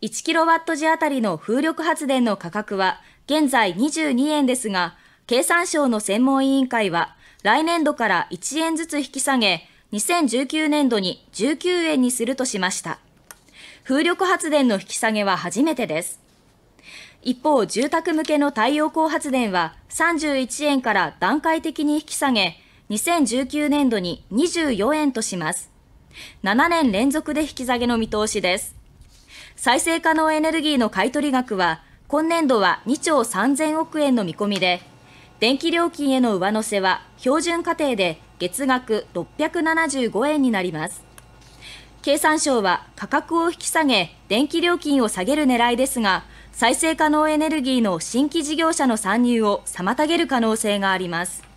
1キロワット時あたりの風力発電の価格は現在22円ですが、経産省の専門委員会は来年度から1円ずつ引き下げ、2019年度に19円にするとしました。風力発電の引き下げは初めてです。一方、住宅向けの太陽光発電は31円から段階的に引き下げ、2019年度に24円とします。7年連続で引き下げの見通しです。再生可能エネルギーの買取額は今年度は2兆3000億円の見込みで電気料金への上乗せは標準家庭で月額675円になります経産省は価格を引き下げ電気料金を下げる狙いですが再生可能エネルギーの新規事業者の参入を妨げる可能性があります